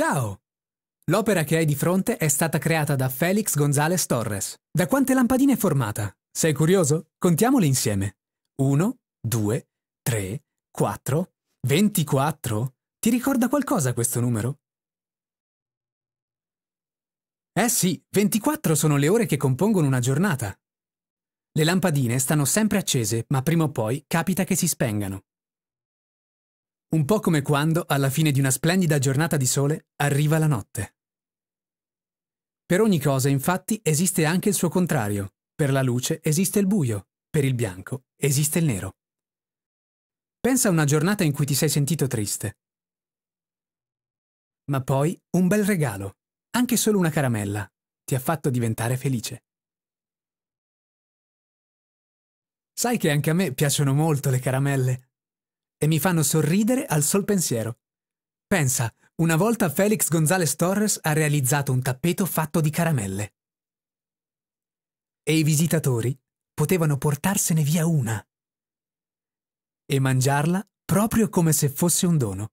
Ciao! L'opera che hai di fronte è stata creata da Felix González Torres. Da quante lampadine è formata? Sei curioso? Contiamole insieme. 1, 2, 3, 4, 24? Ti ricorda qualcosa questo numero? Eh sì, 24 sono le ore che compongono una giornata. Le lampadine stanno sempre accese, ma prima o poi capita che si spengano. Un po' come quando, alla fine di una splendida giornata di sole, arriva la notte. Per ogni cosa, infatti, esiste anche il suo contrario. Per la luce esiste il buio, per il bianco esiste il nero. Pensa a una giornata in cui ti sei sentito triste. Ma poi un bel regalo, anche solo una caramella, ti ha fatto diventare felice. Sai che anche a me piacciono molto le caramelle e mi fanno sorridere al sol pensiero. Pensa, una volta Felix Gonzales Torres ha realizzato un tappeto fatto di caramelle. E i visitatori potevano portarsene via una e mangiarla proprio come se fosse un dono.